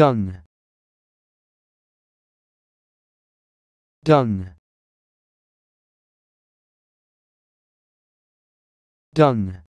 done done done